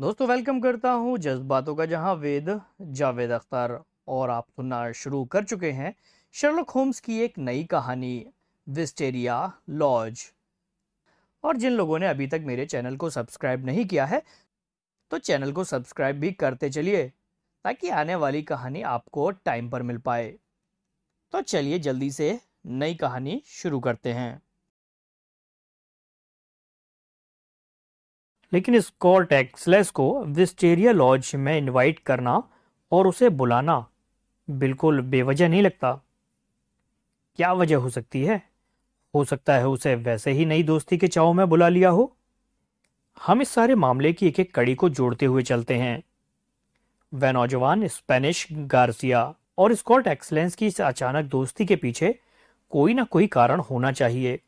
दोस्तों वेलकम करता हूं जज्बातों का जहां वेद जावेद अख्तर और आप सुनना शुरू कर चुके हैं शर्लक होम्स की एक नई कहानी विस्टेरिया लॉज और जिन लोगों ने अभी तक मेरे चैनल को सब्सक्राइब नहीं किया है तो चैनल को सब्सक्राइब भी करते चलिए ताकि आने वाली कहानी आपको टाइम पर मिल पाए तो चलिए जल्दी से नई कहानी शुरू करते हैं लेकिन स्कॉट टैक्सलेस को विस्टेरिया लॉज में इनवाइट करना और उसे बुलाना बिल्कुल बेवजह नहीं लगता क्या वजह हो सकती है हो सकता है उसे वैसे ही नई दोस्ती के चाव में बुला लिया हो हम इस सारे मामले की एक एक कड़ी को जोड़ते हुए चलते हैं वह नौजवान स्पेनिश गार्सिया और स्कॉट एक्सलेंस की इस अचानक दोस्ती के पीछे कोई ना कोई कारण होना चाहिए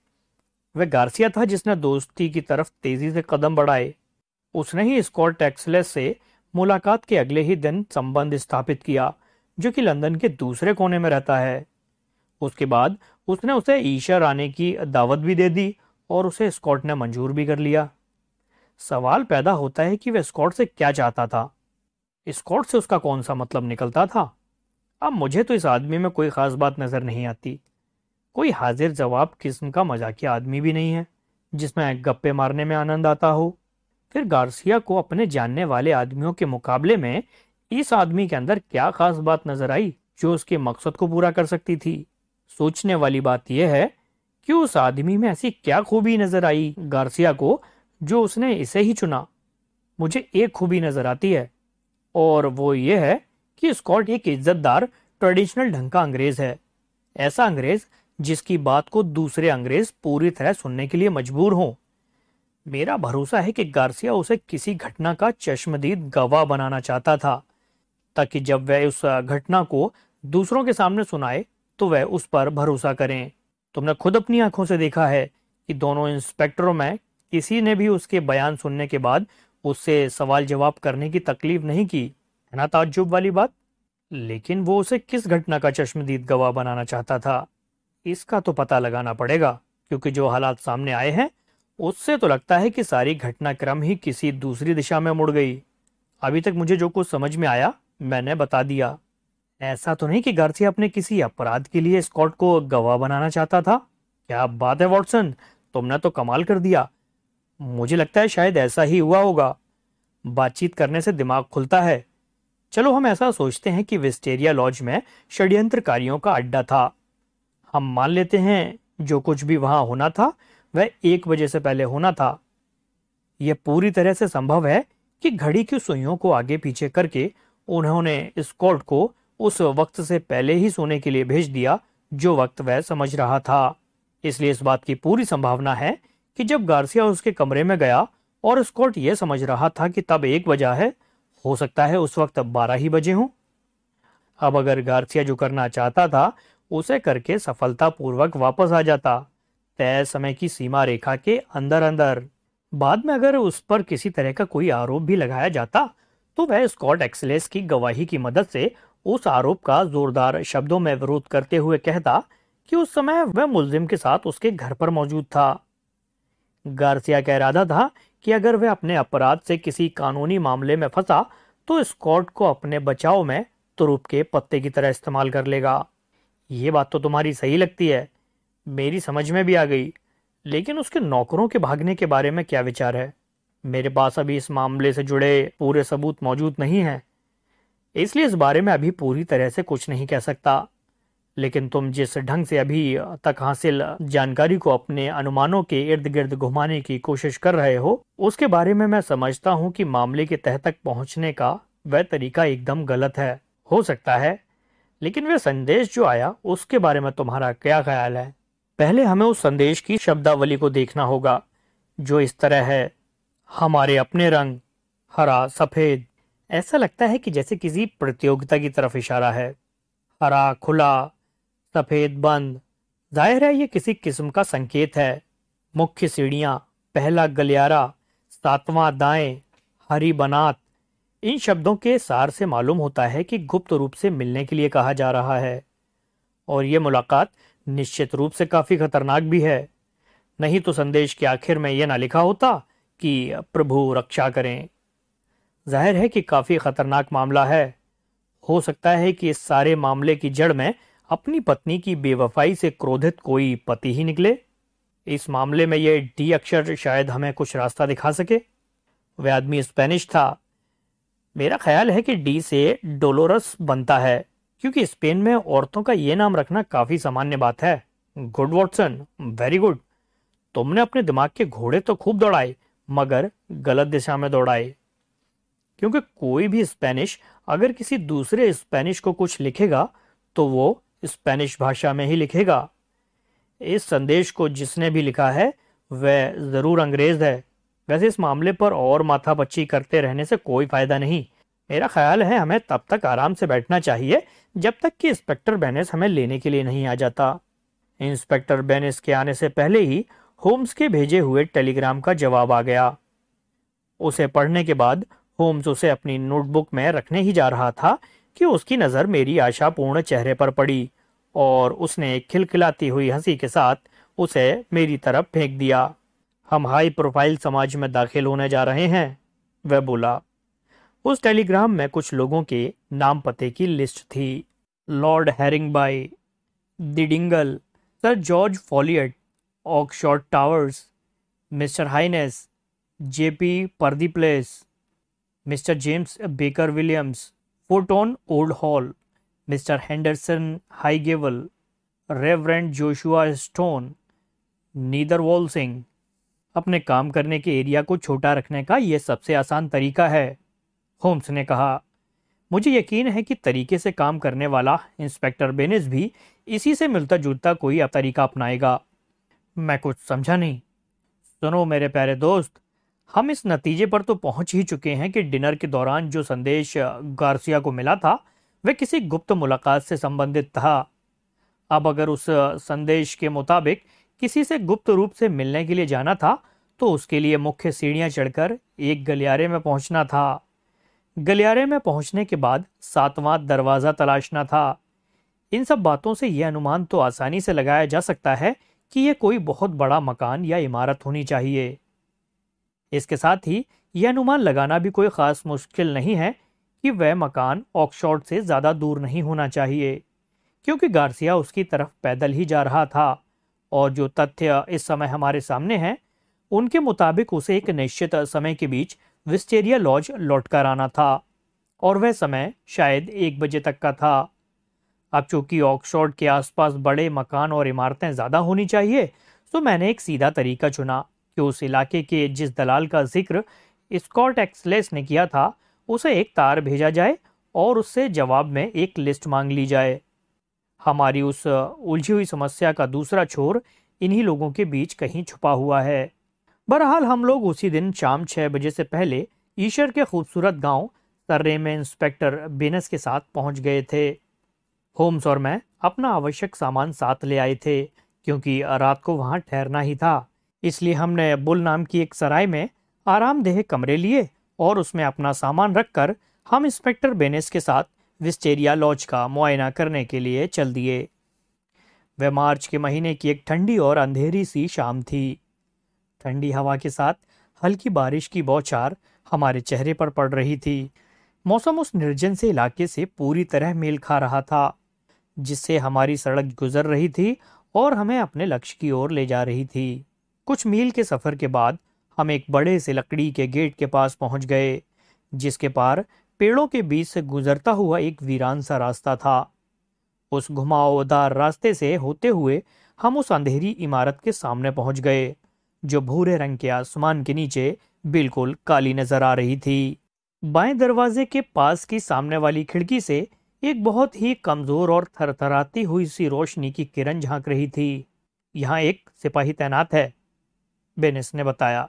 वह गार्सिया था जिसने दोस्ती की तरफ तेजी से कदम बढ़ाए उसने ही स्कॉट टैक्सलेस से मुलाकात के अगले ही दिन संबंध स्थापित किया जो कि लंदन के दूसरे कोने में रहता है उसके बाद उसने उसे ईशा आने की दावत भी दे दी और उसे स्कॉट ने मंजूर भी कर लिया सवाल पैदा होता है कि वह स्कॉट से क्या चाहता था स्कॉट से उसका कौन सा मतलब निकलता था अब मुझे तो इस आदमी में कोई खास बात नज़र नहीं आती कोई हाजिर जवाब किस्म का मजाकिया आदमी भी नहीं है जिसमें गप्पे मारने में आनंद आता हो फिर गार्सिया को अपने जानने वाले आदमियों के मुकाबले में इस आदमी के अंदर क्या खास बात नजर आई जो उसके मकसद को पूरा कर सकती थी सोचने वाली बात यह है कि उस आदमी में ऐसी क्या खूबी नजर आई गार्सिया को जो उसने इसे ही चुना मुझे एक खूबी नजर आती है और वो ये है कि स्कॉट एक इज्जतदार ट्रेडिशनल ढंग का अंग्रेज है ऐसा अंग्रेज जिसकी बात को दूसरे अंग्रेज पूरी तरह सुनने के लिए मजबूर हों मेरा भरोसा है कि गार्सिया उसे किसी घटना का चश्मदीद गवाह बनाना चाहता था ताकि जब वह उस घटना को दूसरों के सामने सुनाए तो वह उस पर भरोसा करें तुमने खुद अपनी आंखों से देखा है कि दोनों इंस्पेक्टरों में किसी ने भी उसके बयान सुनने के बाद उससे सवाल जवाब करने की तकलीफ नहीं की है ना ताज्जुब वाली बात लेकिन वो उसे किस घटना का चश्मदीद गवाह बनाना चाहता था इसका तो पता लगाना पड़ेगा क्योंकि जो हालात सामने आए हैं उससे तो लगता है कि सारी घटनाक्रम ही किसी दूसरी दिशा में मुड़ गई अभी तक मुझे जो कुछ समझ में आया मैंने बता दिया ऐसा तो नहीं कि गार्सिया अपने किसी अपराध के लिए स्कॉट को गवाह बनाना चाहता था क्या बात है वॉटसन तुमने तो कमाल कर दिया मुझे लगता है शायद ऐसा ही हुआ होगा बातचीत करने से दिमाग खुलता है चलो हम ऐसा सोचते हैं कि विस्टेरिया लॉज में षड्यंत्रकारियों का अड्डा था हम मान लेते हैं जो कुछ भी वहां होना था वह एक बजे से पहले होना था यह पूरी तरह से संभव है कि घड़ी की सुइयों को आगे पीछे करके उन्होंने स्कॉट को उस वक्त से पहले ही सोने के लिए भेज दिया जो वक्त वह समझ रहा था इसलिए इस बात की पूरी संभावना है कि जब गार्सिया उसके कमरे में गया और स्कॉट यह समझ रहा था कि तब एक बजा है हो सकता है उस वक्त बारह ही बजे हूं अब अगर गार्सिया जो करना चाहता था उसे करके सफलतापूर्वक वापस आ जाता तय समय की सीमा रेखा के अंदर अंदर बाद में अगर उस पर किसी तरह का कोई आरोप भी लगाया जाता तो वह स्कॉट एक्सलेस की गवाही की मदद से उस आरोप का जोरदार शब्दों में विरोध करते हुए कहता कि उस समय वह मुलजिम के साथ उसके घर पर मौजूद था गार्सिया का इरादा था कि अगर वह अपने अपराध से किसी कानूनी मामले में फंसा तो स्कॉट को अपने बचाव में तुरुप के पत्ते की तरह इस्तेमाल कर लेगा ये बात तो तुम्हारी सही लगती है मेरी समझ में भी आ गई लेकिन उसके नौकरों के भागने के बारे में क्या विचार है मेरे पास अभी इस मामले से जुड़े पूरे सबूत मौजूद नहीं हैं इसलिए इस बारे में अभी पूरी तरह से कुछ नहीं कह सकता लेकिन तुम जिस ढंग से अभी तक हासिल जानकारी को अपने अनुमानों के इर्द गिर्द घुमाने की कोशिश कर रहे हो उसके बारे में मैं समझता हूँ कि मामले के तह तक पहुँचने का वह तरीका एकदम गलत है हो सकता है लेकिन वह संदेश जो आया उसके बारे में तुम्हारा क्या ख्याल है पहले हमें उस संदेश की शब्दावली को देखना होगा जो इस तरह है हमारे अपने रंग हरा सफेद ऐसा लगता है कि जैसे किसी प्रतियोगिता की तरफ इशारा है हरा खुला सफेद बंद जाहिर है ये किसी किस्म का संकेत है मुख्य सीढ़ियां पहला गलियारा सातवां दाएं हरी बनात इन शब्दों के सार से मालूम होता है कि गुप्त रूप से मिलने के लिए कहा जा रहा है और ये मुलाकात निश्चित रूप से काफी खतरनाक भी है नहीं तो संदेश के आखिर में यह ना लिखा होता कि प्रभु रक्षा करें जाहिर है कि काफी खतरनाक मामला है हो सकता है कि इस सारे मामले की जड़ में अपनी पत्नी की बेवफाई से क्रोधित कोई पति ही निकले इस मामले में यह डी अक्षर शायद हमें कुछ रास्ता दिखा सके वह आदमी स्पेनिश था मेरा ख्याल है कि डी से डोलोरस बनता है क्योंकि स्पेन में औरतों का ये नाम रखना काफी सामान्य बात है गुड वॉटसन वेरी गुड तुमने अपने दिमाग के घोड़े तो खूब दौड़ाए मगर गलत दिशा में दौड़ाए क्योंकि कोई भी स्पेनिश अगर किसी दूसरे स्पेनिश को कुछ लिखेगा तो वो स्पेनिश भाषा में ही लिखेगा इस संदेश को जिसने भी लिखा है वह ज़रूर अंग्रेज है वैसे इस मामले पर और माथापच्ची करते रहने से कोई फायदा नहीं मेरा ख्याल है हमें तब तक आराम से बैठना चाहिए जब तक कि इंस्पेक्टर बेनेस हमें लेने के लिए नहीं आ जाता इंस्पेक्टर बेनेस के आने से पहले ही होम्स के भेजे हुए टेलीग्राम का जवाब आ गया उसे पढ़ने के बाद होम्स उसे अपनी नोटबुक में रखने ही जा रहा था कि उसकी नज़र मेरी आशापूर्ण चेहरे पर पड़ी और उसने खिलखिलाती हुई हंसी के साथ उसे मेरी तरफ फेंक दिया हम हाई प्रोफाइल समाज में दाखिल होने जा रहे हैं वह बोला उस टेलीग्राम में कुछ लोगों के नाम पते की लिस्ट थी Lord Harringby the Dingle Sir George Ffolliott Oxshott Towers Mister Hynes JP Purdey Place Mister James Baker Williams Forton Old Hall Mister Henderson High Gable Reverend Joshua Stone Nether Walsling अपने काम करने के एरिया को छोटा रखने का ये सबसे आसान तरीका है होम्स ने कहा मुझे यकीन है कि तरीके से काम करने वाला इंस्पेक्टर बेनिस भी इसी से मिलता जुलता कोई तरीका अपनाएगा मैं कुछ समझा नहीं सुनो मेरे प्यारे दोस्त हम इस नतीजे पर तो पहुंच ही चुके हैं कि डिनर के दौरान जो संदेश गार्सिया को मिला था वह किसी गुप्त मुलाकात से संबंधित था अब अगर उस संदेश के मुताबिक किसी से गुप्त रूप से मिलने के लिए जाना था तो उसके लिए मुख्य सीढ़ियां चढ़कर एक गलियारे में पहुंचना था गलियारे में पहुंचने के बाद सातवां दरवाज़ा तलाशना था इन सब बातों से यह अनुमान तो आसानी से लगाया जा सकता है कि यह कोई बहुत बड़ा मकान या इमारत होनी चाहिए इसके साथ ही यह अनुमान लगाना भी कोई ख़ास मुश्किल नहीं है कि वह मकान ऑक्सफोर्ड से ज़्यादा दूर नहीं होना चाहिए क्योंकि गार्सिया उसकी तरफ पैदल ही जा रहा था और जो तथ्य इस समय हमारे सामने हैं उनके मुताबिक उसे एक निश्चित समय के बीच विस्टेरिया लॉज लौटकर आना था और वह समय शायद एक बजे तक का था अब चूंकि ऑक्सफोर्ड के आसपास बड़े मकान और इमारतें ज़्यादा होनी चाहिए तो मैंने एक सीधा तरीका चुना कि उस इलाके के जिस दलाल का जिक्र स्कॉट एक्सलेस ने किया था उसे एक तार भेजा जाए और उससे जवाब में एक लिस्ट मांग ली जाए हमारी उस उलझी हुई समस्या का दूसरा छोर इन्हीं लोगों के बीच कहीं छुपा हुआ है बहरहाल हम लोग उसी दिन शाम छः बजे से पहले ईशर के खूबसूरत गांव तर्रे में इंस्पेक्टर बेनस के साथ पहुंच गए थे होम्स और मैं अपना आवश्यक सामान साथ ले आए थे क्योंकि रात को वहां ठहरना ही था इसलिए हमने बुल नाम की एक सराय में आरामदेह कमरे लिए और उसमें अपना सामान रखकर हम इंस्पेक्टर बेनेस के साथ विस्टेरिया लॉज का मुआयना करने के लिए चल दिए वह मार्च के महीने की एक ठंडी और अंधेरी सी शाम थी ठंडी हवा के साथ हल्की बारिश की बौछार हमारे चेहरे पर पड़ रही थी मौसम उस निर्जन से इलाके से पूरी तरह मेल खा रहा था जिससे हमारी सड़क गुजर रही थी और हमें अपने लक्ष्य की ओर ले जा रही थी कुछ मील के सफर के बाद हम एक बड़े से लकड़ी के गेट के पास पहुंच गए जिसके पार पेड़ों के बीच से गुजरता हुआ एक वीरान सा रास्ता था उस घुमावदार रास्ते से होते हुए हम उस अंधेरी इमारत के सामने पहुंच गए जो भूरे रंग के आसमान के नीचे बिल्कुल काली नजर आ रही थी बाएं दरवाजे के पास की सामने वाली खिड़की से एक बहुत ही कमजोर और थरथराती हुई सी रोशनी की किरण झांक रही थी यहाँ एक सिपाही तैनात है बेनिस ने बताया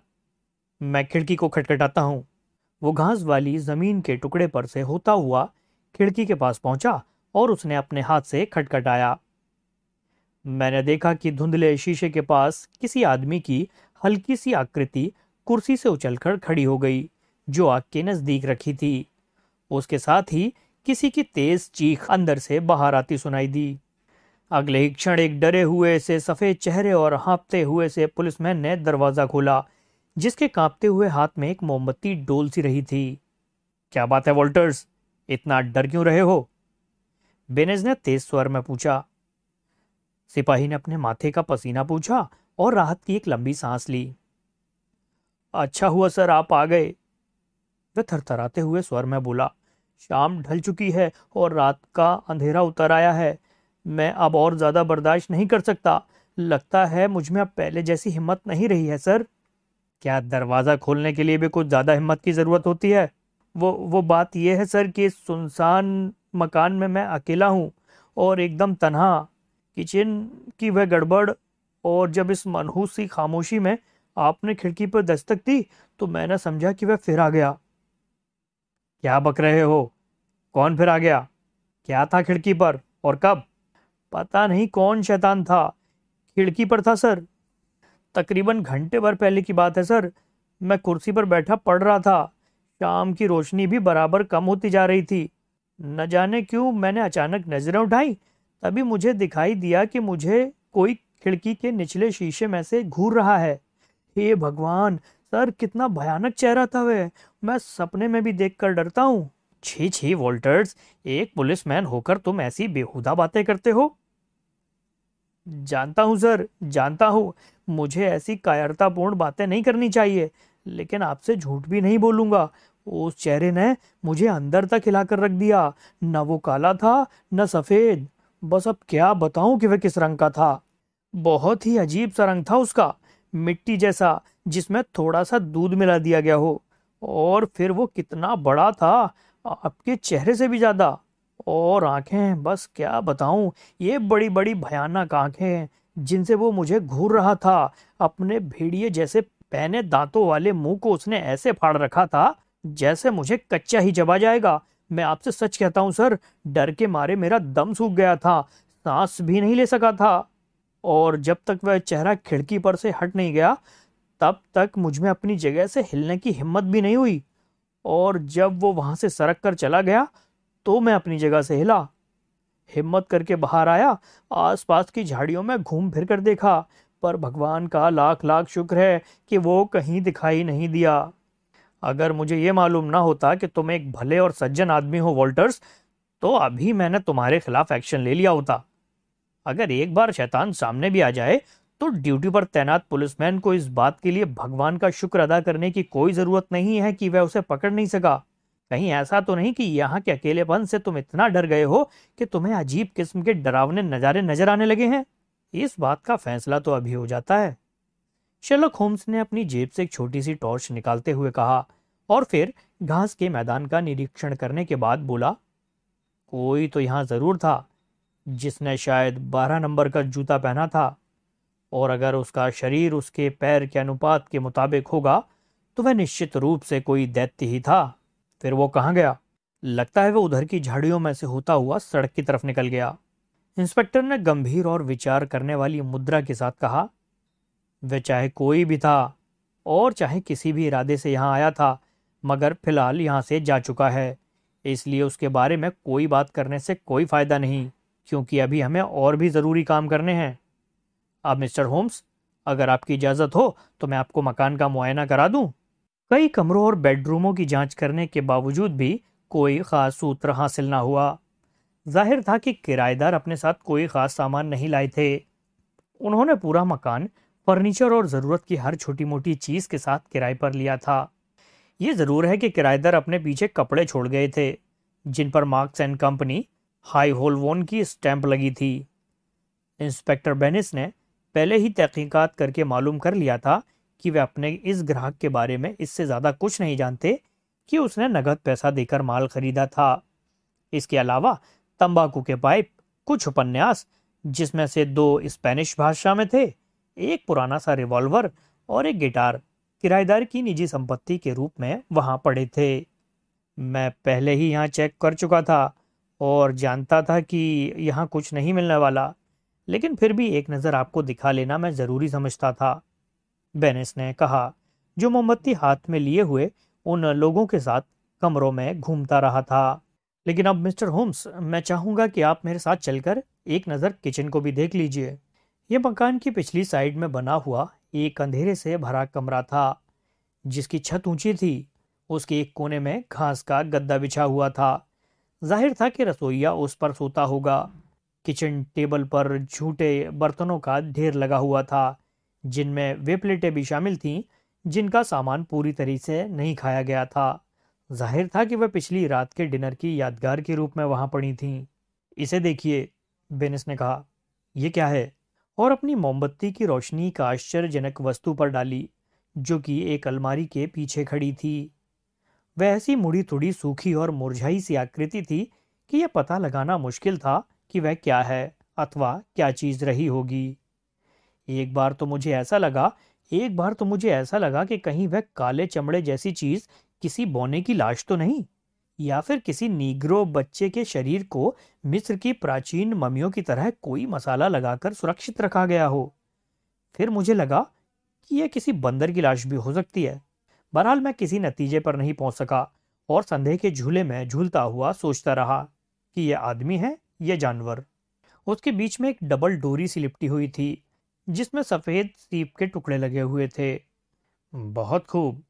मैं खिड़की को खटखटाता हूँ वो घास वाली जमीन के टुकड़े पर से होता हुआ खिड़की के पास पहुंचा और उसने अपने हाथ से खटखटाया मैंने देखा कि धुंधले शीशे के पास किसी आदमी की हल्की सी आकृति कुर्सी से उछलकर खड़ी हो गई जो आग के नजदीक रखी थी उसके साथ ही किसी की तेज चीख अंदर से बाहर आती सुनाई दी अगले ही क्षण एक डरे हुए से सफेद चेहरे और हाँपते हुए से पुलिसमैन ने दरवाजा खोला जिसके कांपते हुए हाथ में एक मोमबत्ती डोल सी रही थी क्या बात है वॉल्टर्स इतना डर क्यों रहे हो बेनेज ने तेज स्वर में पूछा सिपाही ने अपने माथे का पसीना पूछा और राहत की एक लंबी सांस ली अच्छा हुआ सर आप आ गए वह थरथराते हुए स्वर में बोला शाम ढल चुकी है और रात का अंधेरा उतर आया है मैं अब और ज़्यादा बर्दाश्त नहीं कर सकता लगता है मुझ में अब पहले जैसी हिम्मत नहीं रही है सर क्या दरवाज़ा खोलने के लिए भी कुछ ज़्यादा हिम्मत की ज़रूरत होती है वो वो बात यह है सर कि सुनसान मकान में मैं अकेला हूँ और एकदम तनहा किचन की वह गड़बड़ और जब इस मनहूसी खामोशी में आपने खिड़की पर दस्तक दी तो मैंने समझा कि वह फिर आ गया क्या बक रहे हो कौन फिर आ गया क्या था खिड़की पर और कब पता नहीं कौन शैतान था खिड़की पर था सर तकरीबन घंटे भर पहले की बात है सर मैं कुर्सी पर बैठा पढ़ रहा था शाम की रोशनी भी बराबर कम होती जा रही थी न जाने क्यों मैंने अचानक नज़रें उठाई तभी मुझे दिखाई दिया कि मुझे कोई खिड़की के निचले शीशे में से घूर रहा है हे भगवान सर कितना भयानक चेहरा था वह मैं सपने में भी देखकर डरता हूँ छी छी वोल्टर्स एक पुलिसमैन होकर तुम ऐसी बेहुदा बातें करते हो जानता हूँ सर जानता हूँ मुझे ऐसी कायरतापूर्ण बातें नहीं करनी चाहिए लेकिन आपसे झूठ भी नहीं बोलूंगा उस चेहरे ने मुझे अंदर तक हिलाकर रख दिया न वो काला था न सफ़ेद बस अब क्या बताऊं कि वह किस रंग का था बहुत ही अजीब सा रंग था उसका मिट्टी जैसा जिसमें थोड़ा सा दूध मिला दिया गया हो और फिर वो कितना बड़ा था आपके चेहरे से भी ज़्यादा और आंखें बस क्या बताऊं ये बड़ी बड़ी भयानक आंखें जिनसे वो मुझे घूर रहा था अपने भेड़िए जैसे पहने दांतों वाले मुंह को उसने ऐसे फाड़ रखा था जैसे मुझे कच्चा ही चबा जाएगा मैं आपसे सच कहता हूं सर डर के मारे मेरा दम सूख गया था सांस भी नहीं ले सका था और जब तक वह चेहरा खिड़की पर से हट नहीं गया तब तक मुझ में अपनी जगह से हिलने की हिम्मत भी नहीं हुई और जब वो वहाँ से सरक कर चला गया तो मैं अपनी जगह से हिला हिम्मत करके बाहर आया आसपास की झाड़ियों में घूम फिर कर देखा पर भगवान का लाख लाख शुक्र है कि वो कहीं दिखाई नहीं दिया अगर मुझे ये मालूम ना होता कि तुम एक भले और सज्जन आदमी हो वॉल्टर्स तो अभी मैंने तुम्हारे खिलाफ एक्शन ले लिया होता अगर एक बार शैतान सामने भी आ जाए तो ड्यूटी पर तैनात पुलिसमैन को इस बात के लिए भगवान का शुक्र अदा करने की कोई ज़रूरत नहीं है कि वह उसे पकड़ नहीं सका कहीं ऐसा तो नहीं कि यहाँ के अकेलेपन से तुम इतना डर गए हो कि तुम्हें अजीब किस्म के डरावने नज़ारे नजर आने लगे हैं इस बात का फैसला तो अभी हो जाता है शेलक होम्स ने अपनी जेब से एक छोटी सी टॉर्च निकालते हुए कहा और फिर घास के मैदान का निरीक्षण करने के बाद बोला कोई तो यहाँ ज़रूर था जिसने शायद बारह नंबर का जूता पहना था और अगर उसका शरीर उसके पैर के अनुपात के मुताबिक होगा तो वह निश्चित रूप से कोई दैत्य ही था फिर वो कहाँ गया लगता है वह उधर की झाड़ियों में से होता हुआ सड़क की तरफ निकल गया इंस्पेक्टर ने गंभीर और विचार करने वाली मुद्रा के साथ कहा वह चाहे कोई भी था और चाहे किसी भी इरादे से यहाँ आया था मगर फिलहाल यहाँ से जा चुका है इसलिए उसके बारे में कोई बात करने से कोई फ़ायदा नहीं क्योंकि अभी हमें और भी ज़रूरी काम करने हैं अब मिस्टर होम्स अगर आपकी इजाज़त हो तो मैं आपको मकान का मुआयना करा दूं। कई कमरों और बेडरूमों की जांच करने के बावजूद भी कोई ख़ास सूत्र हासिल ना हुआ जाहिर था कि किराएदार अपने साथ कोई ख़ास सामान नहीं लाए थे उन्होंने पूरा मकान फर्नीचर और ज़रूरत की हर छोटी मोटी चीज़ के साथ किराए पर लिया था ये ज़रूर है कि किराएदार अपने पीछे कपड़े छोड़ गए थे जिन पर मार्क्स एंड कंपनी हाई वोन की स्टैंप लगी थी इंस्पेक्टर बेनिस ने पहले ही तहकीकत करके मालूम कर लिया था कि वे अपने इस ग्राहक के बारे में इससे ज़्यादा कुछ नहीं जानते कि उसने नगद पैसा देकर माल खरीदा था इसके अलावा तंबाकू के पाइप कुछ उपन्यास जिसमें से दो स्पेनिश भाषा में थे एक पुराना सा रिवॉल्वर और एक गिटार किराएदार की निजी संपत्ति के रूप में वहाँ पड़े थे मैं पहले ही यहाँ चेक कर चुका था और जानता था कि यहाँ कुछ नहीं मिलने वाला लेकिन फिर भी एक नज़र आपको दिखा लेना मैं ज़रूरी समझता था बेनिस ने कहा जो मोमबत्ती हाथ में लिए हुए उन लोगों के साथ कमरों में घूमता रहा था लेकिन अब मिस्टर होम्स मैं चाहूँगा कि आप मेरे साथ चलकर एक नज़र किचन को भी देख लीजिए यह मकान की पिछली साइड में बना हुआ एक अंधेरे से भरा कमरा था जिसकी छत ऊंची थी उसके एक कोने में घास का गद्दा बिछा हुआ था जाहिर था कि रसोईया उस पर सोता होगा किचन टेबल पर झूठे बर्तनों का ढेर लगा हुआ था जिनमें वे प्लेटें भी शामिल थीं जिनका सामान पूरी तरह से नहीं खाया गया था जाहिर था कि वह पिछली रात के डिनर की यादगार के रूप में वहां पड़ी थीं इसे देखिए बेनिस ने कहा यह क्या है और अपनी मोमबत्ती की रोशनी का आश्चर्यजनक वस्तु पर डाली जो कि एक अलमारी के पीछे खड़ी थी वह ऐसी मुड़ी थोड़ी सूखी और मुरझाई सी आकृति थी कि यह पता लगाना मुश्किल था कि वह क्या है अथवा क्या चीज रही होगी एक बार तो मुझे ऐसा लगा एक बार तो मुझे ऐसा लगा कि कहीं वह काले चमड़े जैसी चीज किसी बोने की लाश तो नहीं या फिर किसी नीग्रो बच्चे के शरीर को मिस्र की प्राचीन ममियों की तरह कोई मसाला लगाकर सुरक्षित रखा गया हो फिर मुझे लगा कि यह किसी बंदर की लाश भी हो सकती है बहरहाल मैं किसी नतीजे पर नहीं पहुंच सका और संदेह के झूले में झूलता हुआ सोचता रहा कि यह आदमी है यह जानवर उसके बीच में एक डबल डोरी सी लिपटी हुई थी जिसमें सफ़ेद सीप के टुकड़े लगे हुए थे बहुत खूब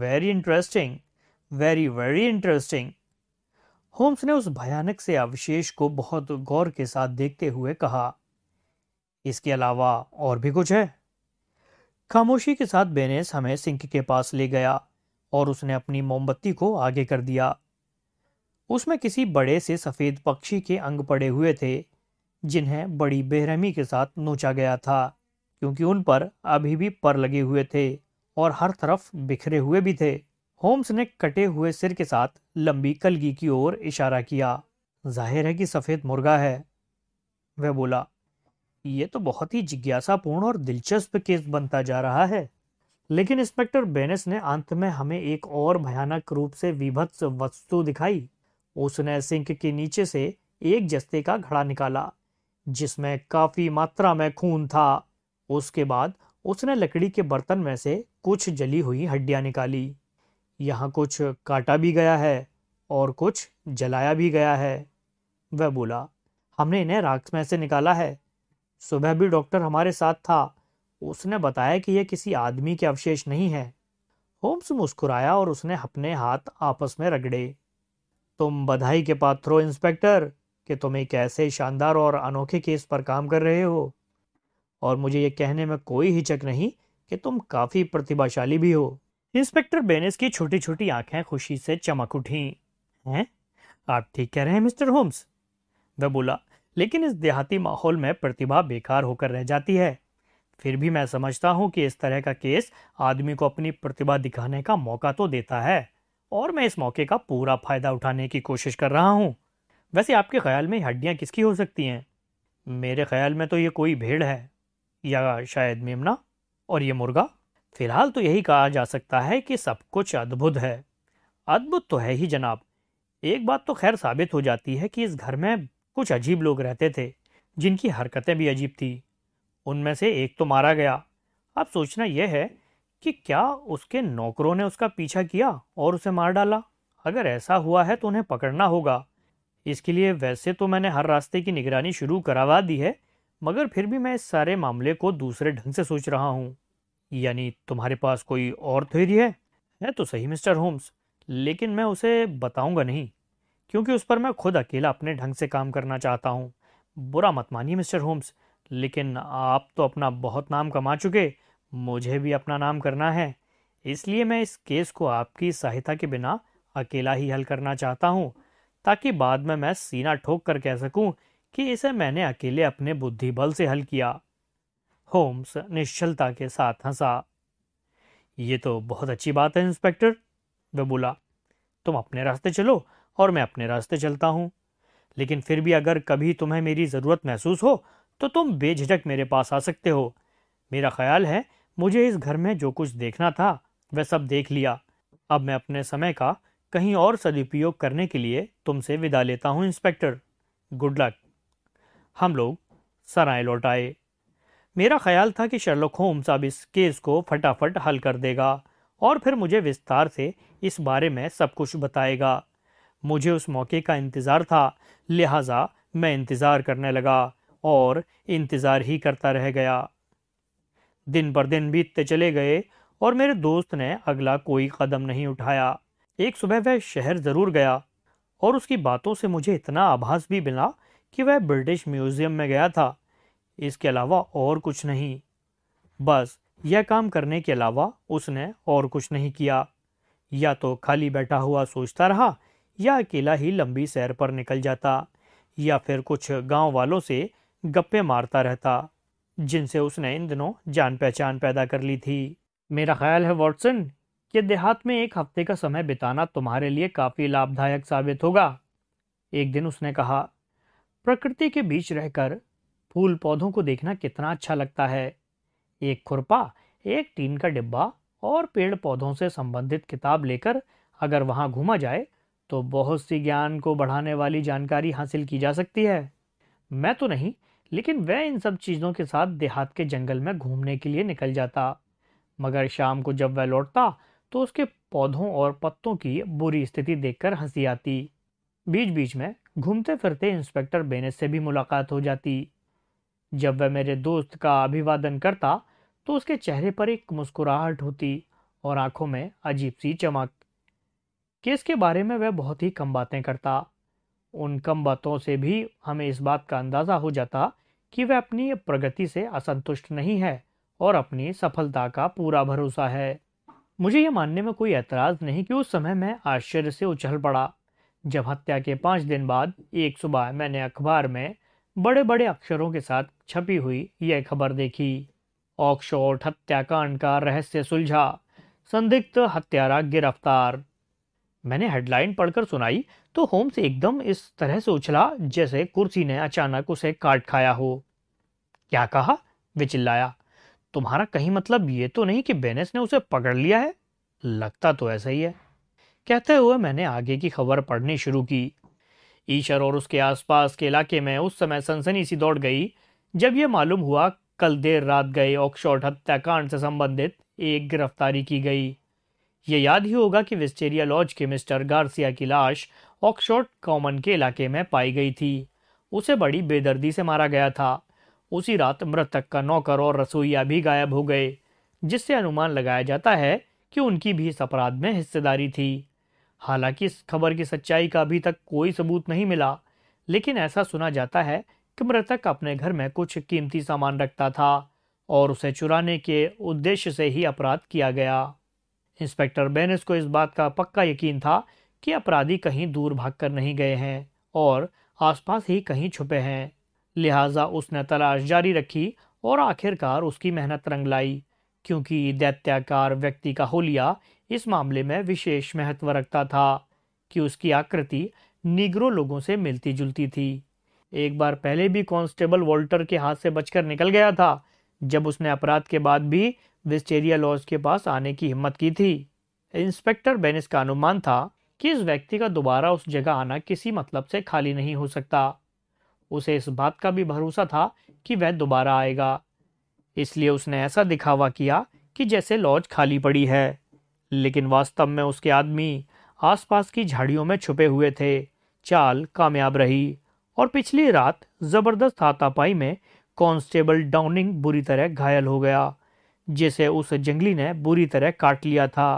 very interesting very very interesting Holmes ने उस भयानक से अवशेष को बहुत गौर के साथ देखते हुए कहा इसके अलावा और भी कुछ है खामोशी के साथ बेनेस हमें सिंक के पास ले गया और उसने अपनी मोमबत्ती को आगे कर दिया उसमें किसी बड़े से सफ़ेद पक्षी के अंग पड़े हुए थे जिन्हें बड़ी बेरहमी के साथ नोचा गया था क्योंकि उन पर अभी भी पर लगे हुए थे और हर तरफ बिखरे हुए भी थे होम्स ने कटे हुए सिर के साथ लंबी कलगी की ओर इशारा किया जाहिर है कि सफ़ेद मुर्गा है वह बोला यह तो बहुत ही जिज्ञासापूर्ण और दिलचस्प केस बनता जा रहा है लेकिन इंस्पेक्टर बेनेस ने अंत में हमें एक और भयानक रूप से विभत्स वस्तु दिखाई उसने सिंक के नीचे से एक जस्ते का घड़ा निकाला जिसमें काफी मात्रा में खून था उसके बाद उसने लकड़ी के बर्तन में से कुछ जली हुई हड्डियां निकाली यहाँ कुछ काटा भी गया है और कुछ जलाया भी गया है वह बोला हमने इन्हें राख में से निकाला है सुबह भी डॉक्टर हमारे साथ था उसने बताया कि यह किसी आदमी के अवशेष नहीं है होम्स मुस्कुराया और उसने अपने हाथ आपस में रगड़े तुम बधाई के पात्र हो इंस्पेक्टर कि तुम एक ऐसे शानदार और अनोखे केस पर काम कर रहे हो और मुझे ये कहने में कोई हिचक नहीं कि तुम काफ़ी प्रतिभाशाली भी हो इंस्पेक्टर बेनिस की छोटी छोटी आंखें खुशी से चमक उठी हैं आप ठीक कह रहे हैं मिस्टर होम्स वह बोला लेकिन इस देहाती माहौल में प्रतिभा बेकार होकर रह जाती है फिर भी मैं समझता हूं कि इस तरह का केस आदमी को अपनी प्रतिभा दिखाने का मौका तो देता है और मैं इस मौके का पूरा फायदा उठाने की कोशिश कर रहा हूं वैसे आपके ख्याल में हड्डियां किसकी हो सकती हैं मेरे ख्याल में तो ये कोई भेड़ है या शायद मेमना और ये मुर्गा फिलहाल तो यही कहा जा सकता है कि सब कुछ अद्भुत है अद्भुत तो है ही जनाब एक बात तो खैर साबित हो जाती है कि इस घर में कुछ अजीब लोग रहते थे जिनकी हरकतें भी अजीब थी उनमें से एक तो मारा गया अब सोचना यह है कि क्या उसके नौकरों ने उसका पीछा किया और उसे मार डाला अगर ऐसा हुआ है तो उन्हें पकड़ना होगा इसके लिए वैसे तो मैंने हर रास्ते की निगरानी शुरू करवा दी है मगर फिर भी मैं इस सारे मामले को दूसरे ढंग से सोच रहा हूँ यानी तुम्हारे पास कोई और थ्योरी है है तो सही मिस्टर होम्स लेकिन मैं उसे बताऊंगा नहीं क्योंकि उस पर मैं खुद अकेला अपने ढंग से काम करना चाहता हूँ बुरा मत मानिए मिस्टर होम्स लेकिन आप तो अपना बहुत नाम कमा चुके मुझे भी अपना नाम करना है इसलिए मैं इस केस को आपकी सहायता के बिना अकेला ही हल करना चाहता हूँ ताकि बाद में मैं सीना ठोक कर कह सकूं कि इसे मैंने अकेले अपने बुद्धि बल से हल किया होम्स निश्चलता के साथ हंसा ये तो बहुत अच्छी बात है इंस्पेक्टर वह बोला तुम अपने रास्ते चलो और मैं अपने रास्ते चलता हूँ लेकिन फिर भी अगर कभी तुम्हें मेरी ज़रूरत महसूस हो तो तुम बेझिझक मेरे पास आ सकते हो मेरा ख्याल है मुझे इस घर में जो कुछ देखना था वह सब देख लिया अब मैं अपने समय का कहीं और सदुपयोग करने के लिए तुमसे विदा लेता हूँ इंस्पेक्टर गुड लक हम लोग सराय लौट आए मेरा ख्याल था कि शर्लोक होम्स अब इस केस को फटाफट हल कर देगा और फिर मुझे विस्तार से इस बारे में सब कुछ बताएगा मुझे उस मौके का इंतज़ार था लिहाजा मैं इंतज़ार करने लगा और इंतज़ार ही करता रह गया दिन पर दिन बीतते चले गए और मेरे दोस्त ने अगला कोई कदम नहीं उठाया एक सुबह वह शहर ज़रूर गया और उसकी बातों से मुझे इतना आभास भी मिला कि वह ब्रिटिश म्यूज़ियम में गया था इसके अलावा और कुछ नहीं बस यह काम करने के अलावा उसने और कुछ नहीं किया या तो खाली बैठा हुआ सोचता रहा या अकेला ही लंबी सैर पर निकल जाता या फिर कुछ गांव वालों से गप्पे मारता रहता जिनसे उसने इन दिनों जान पहचान पैदा कर ली थी मेरा ख्याल है वॉटसन कि देहात में एक हफ्ते का समय बिताना तुम्हारे लिए काफ़ी लाभदायक साबित होगा एक दिन उसने कहा प्रकृति के बीच रहकर फूल पौधों को देखना कितना अच्छा लगता है एक खुरपा एक टीन का डिब्बा और पेड़ पौधों से संबंधित किताब लेकर अगर वहाँ घूमा जाए तो बहुत सी ज्ञान को बढ़ाने वाली जानकारी हासिल की जा सकती है मैं तो नहीं लेकिन वह इन सब चीज़ों के साथ देहात के जंगल में घूमने के लिए निकल जाता मगर शाम को जब वह लौटता तो उसके पौधों और पत्तों की बुरी स्थिति देखकर हंसी आती बीच बीच में घूमते फिरते इंस्पेक्टर बेनेस से भी मुलाकात हो जाती जब वह मेरे दोस्त का अभिवादन करता तो उसके चेहरे पर एक मुस्कुराहट होती और आंखों में अजीब सी चमक केस के बारे में वह बहुत ही कम बातें करता उन कम बातों से भी हमें इस बात का अंदाज़ा हो जाता कि वह अपनी प्रगति से असंतुष्ट नहीं है और अपनी सफलता का पूरा भरोसा है मुझे ये मानने में कोई एतराज़ नहीं कि उस समय मैं आश्चर्य से उछल पड़ा जब हत्या के पाँच दिन बाद एक सुबह मैंने अखबार में बड़े बड़े अक्षरों के साथ छपी हुई यह खबर देखी ऑक्शोट हत्याकांड का रहस्य सुलझा संदिग्ध हत्यारा गिरफ्तार मैंने हेडलाइन पढ़कर सुनाई तो होम्स एकदम इस तरह से उछला जैसे कुर्सी ने अचानक उसे काट खाया हो क्या कहा वे चिल्लाया तुम्हारा कहीं मतलब ये तो नहीं कि बेनेस ने उसे पकड़ लिया है लगता तो ऐसा ही है कहते हुए मैंने आगे की खबर पढ़नी शुरू की ईशर और उसके आसपास के इलाके में उस समय सनसनी सी दौड़ गई जब यह मालूम हुआ कल देर रात गए ऑक्शॉर्ट हत्याकांड से संबंधित एक गिरफ्तारी की गई ये याद ही होगा कि विस्टेरिया लॉज के मिस्टर गार्सिया की लाश ऑक्शॉर्ट कॉमन के इलाके में पाई गई थी उसे बड़ी बेदर्दी से मारा गया था उसी रात मृतक का नौकर और रसोईया भी गायब हो गए जिससे अनुमान लगाया जाता है कि उनकी भी इस अपराध में हिस्सेदारी थी हालांकि इस खबर की सच्चाई का अभी तक कोई सबूत नहीं मिला लेकिन ऐसा सुना जाता है कि मृतक अपने घर में कुछ कीमती सामान रखता था और उसे चुराने के उद्देश्य से ही अपराध किया गया इंस्पेक्टर बेनिस को इस बात का पक्का यकीन था कि अपराधी कहीं दूर भाग कर नहीं गए हैं और आसपास ही कहीं छुपे हैं लिहाजा उसने तलाश जारी रखी और आखिरकार उसकी मेहनत रंग लाई क्योंकि दैत्याकार व्यक्ति का होलिया इस मामले में विशेष महत्व रखता था कि उसकी आकृति निग्रो लोगों से मिलती जुलती थी एक बार पहले भी कांस्टेबल वॉल्टर के हाथ से बचकर निकल गया था जब उसने अपराध के बाद भी विस्टेरिया लॉज के पास आने की हिम्मत की थी इंस्पेक्टर बेनिस का अनुमान था कि इस व्यक्ति का दोबारा उस जगह आना किसी मतलब से खाली नहीं हो सकता उसे इस बात का भी भरोसा था कि वह दोबारा आएगा इसलिए उसने ऐसा दिखावा किया कि जैसे लॉज खाली पड़ी है लेकिन वास्तव में उसके आदमी आसपास की झाड़ियों में छुपे हुए थे चाल कामयाब रही और पिछली रात जबरदस्त हाथापाई में कांस्टेबल डाउनिंग बुरी तरह घायल हो गया जिसे उस जंगली ने बुरी तरह काट लिया था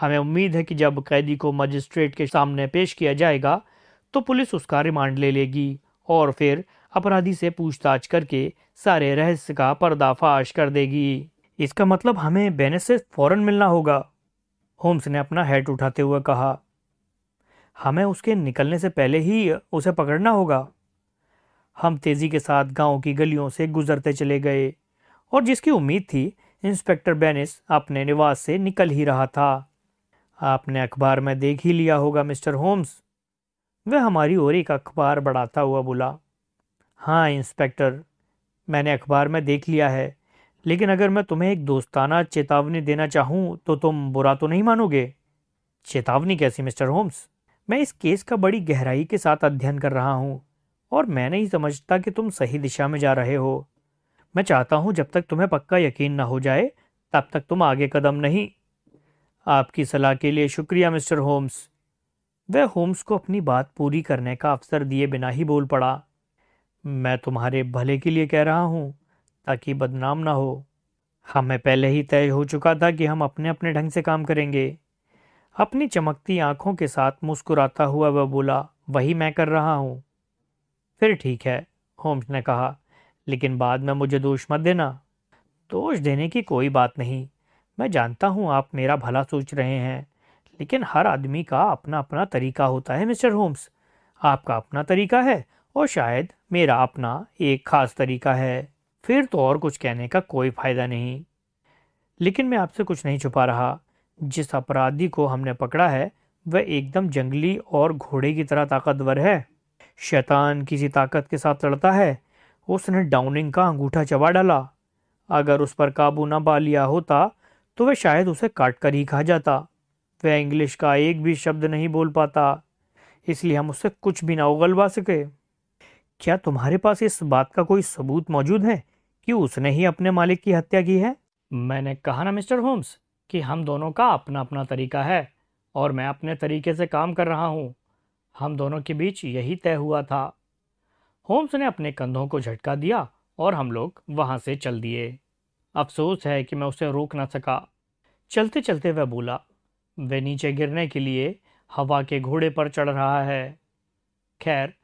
हमें उम्मीद है कि जब कैदी को मजिस्ट्रेट के सामने पेश किया जाएगा तो पुलिस उसका रिमांड ले लेगी और फिर अपराधी से पूछताछ करके सारे रहस्य का पर्दाफाश कर देगी इसका मतलब हमें बेने से फौरन मिलना होगा होम्स ने अपना हेड उठाते हुए कहा हमें उसके निकलने से पहले ही उसे पकड़ना होगा हम तेज़ी के साथ गांव की गलियों से गुजरते चले गए और जिसकी उम्मीद थी इंस्पेक्टर बेनिस अपने निवास से निकल ही रहा था आपने अखबार में देख ही लिया होगा मिस्टर होम्स वह हमारी ओर एक अखबार बढ़ाता हुआ बोला हाँ इंस्पेक्टर मैंने अखबार में देख लिया है लेकिन अगर मैं तुम्हें एक दोस्ताना चेतावनी देना चाहूँ तो तुम बुरा तो नहीं मानोगे चेतावनी कैसी मिस्टर होम्स मैं इस केस का बड़ी गहराई के साथ अध्ययन कर रहा हूँ और मैं नहीं समझता कि तुम सही दिशा में जा रहे हो मैं चाहता हूँ जब तक तुम्हें पक्का यकीन ना हो जाए तब तक तुम आगे कदम नहीं आपकी सलाह के लिए शुक्रिया मिस्टर होम्स वह होम्स को अपनी बात पूरी करने का अवसर दिए बिना ही बोल पड़ा मैं तुम्हारे भले के लिए कह रहा हूँ ताकि बदनाम ना हो हमें हाँ, पहले ही तय हो चुका था कि हम अपने अपने ढंग से काम करेंगे अपनी चमकती आंखों के साथ मुस्कुराता हुआ वह बोला वही मैं कर रहा हूँ फिर ठीक है होम्स ने कहा लेकिन बाद में मुझे दोष मत देना दोष देने की कोई बात नहीं मैं जानता हूँ आप मेरा भला सोच रहे हैं लेकिन हर आदमी का अपना अपना तरीका होता है मिस्टर होम्स आपका अपना तरीका है और शायद मेरा अपना एक खास तरीका है फिर तो और कुछ कहने का कोई फायदा नहीं लेकिन मैं आपसे कुछ नहीं छुपा रहा जिस अपराधी को हमने पकड़ा है वह एकदम जंगली और घोड़े की तरह ताकतवर है शैतान किसी ताकत के साथ लड़ता है उसने डाउनिंग का अंगूठा चबा डाला अगर उस पर काबू न पा लिया होता तो वह शायद उसे काट कर ही खा जाता वह इंग्लिश का एक भी शब्द नहीं बोल पाता इसलिए हम उससे कुछ भी ना उगलवा सके क्या तुम्हारे पास इस बात का कोई सबूत मौजूद है कि उसने ही अपने मालिक की हत्या की है मैंने कहा ना मिस्टर होम्स कि हम दोनों का अपना अपना तरीका है और मैं अपने तरीके से काम कर रहा हूँ हम दोनों के बीच यही तय हुआ था होम्स ने अपने कंधों को झटका दिया और हम लोग वहाँ से चल दिए अफसोस है कि मैं उसे रोक ना सका चलते चलते वह बोला वह नीचे गिरने के लिए हवा के घोड़े पर चढ़ रहा है खैर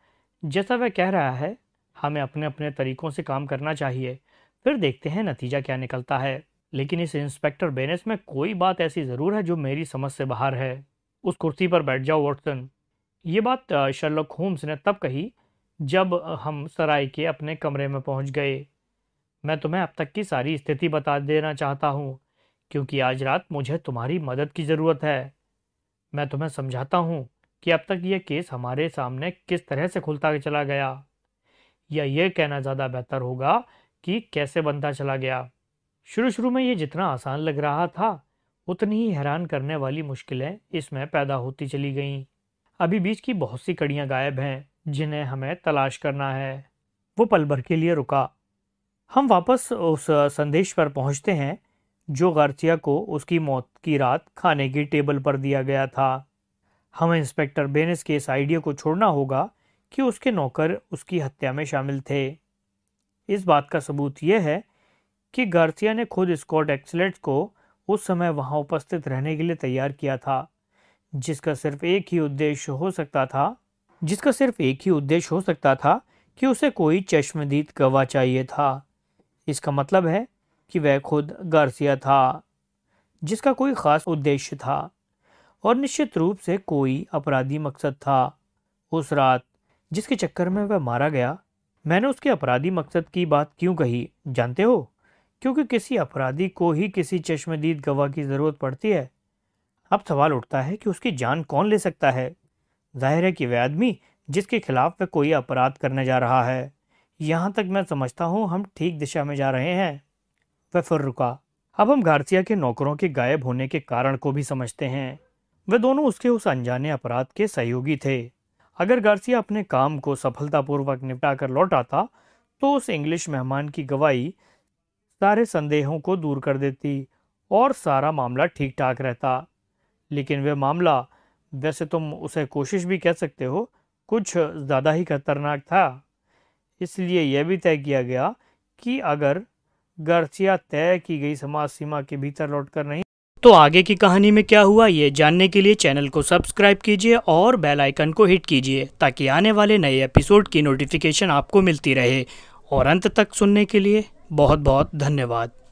जैसा वह कह रहा है हमें अपने अपने तरीकों से काम करना चाहिए फिर देखते हैं नतीजा क्या निकलता है लेकिन इस इंस्पेक्टर बेनेस में कोई बात ऐसी ज़रूर है जो मेरी समझ से बाहर है उस कुर्सी पर बैठ जाओ वॉटसन ये बात शर्लक होम्स ने तब कही जब हम सराय के अपने कमरे में पहुंच गए मैं तुम्हें अब तक की सारी स्थिति बता देना चाहता हूँ क्योंकि आज रात मुझे तुम्हारी मदद की ज़रूरत है मैं तुम्हें समझाता हूँ कि अब तक यह केस हमारे सामने किस तरह से खुलता चला गया या ये कहना ज़्यादा बेहतर होगा कि कैसे बनता चला गया शुरू शुरू में ये जितना आसान लग रहा था उतनी ही हैरान करने वाली मुश्किलें इसमें पैदा होती चली गईं अभी बीच की बहुत सी कड़ियाँ गायब हैं जिन्हें हमें तलाश करना है वो पल भर के लिए रुका हम वापस उस संदेश पर पहुंचते हैं जो गार्थिया को उसकी मौत की रात खाने की टेबल पर दिया गया था हमें इंस्पेक्टर बेनिस के इस आइडिया को छोड़ना होगा कि उसके नौकर उसकी हत्या में शामिल थे इस बात का सबूत यह है कि गार्सिया ने खुद स्कॉट एक्सलेट को उस समय वहां उपस्थित रहने के लिए तैयार किया था जिसका सिर्फ एक ही उद्देश्य हो सकता था जिसका सिर्फ एक ही उद्देश्य हो सकता था कि उसे कोई चश्मदीद गवाह चाहिए था इसका मतलब है कि वह खुद गार्सिया था जिसका कोई ख़ास उद्देश्य था और निश्चित रूप से कोई अपराधी मकसद था उस रात जिसके चक्कर में वह मारा गया मैंने उसके अपराधी मकसद की बात क्यों कही जानते हो क्योंकि किसी अपराधी को ही किसी चश्मदीद गवाह की ज़रूरत पड़ती है अब सवाल उठता है कि उसकी जान कौन ले सकता है जाहिर है कि वह आदमी जिसके खिलाफ वह कोई अपराध करने जा रहा है यहाँ तक मैं समझता हूँ हम ठीक दिशा में जा रहे हैं वह फिर रुका अब हम गार्सिया के नौकरों के गायब होने के कारण को भी समझते हैं वे दोनों उसके उस अनजाने अपराध के सहयोगी थे अगर गार्सिया अपने काम को सफलतापूर्वक निपटा कर लौट आता तो उस इंग्लिश मेहमान की गवाही सारे संदेहों को दूर कर देती और सारा मामला ठीक ठाक रहता लेकिन वह मामला वैसे तुम उसे कोशिश भी कह सकते हो कुछ ज़्यादा ही खतरनाक था इसलिए यह भी तय किया गया कि अगर गर्चिया तय की गई समाज सीमा के भीतर लौटकर नहीं तो आगे की कहानी में क्या हुआ ये जानने के लिए चैनल को सब्सक्राइब कीजिए और बेल आइकन को हिट कीजिए ताकि आने वाले नए एपिसोड की नोटिफिकेशन आपको मिलती रहे और अंत तक सुनने के लिए बहुत बहुत धन्यवाद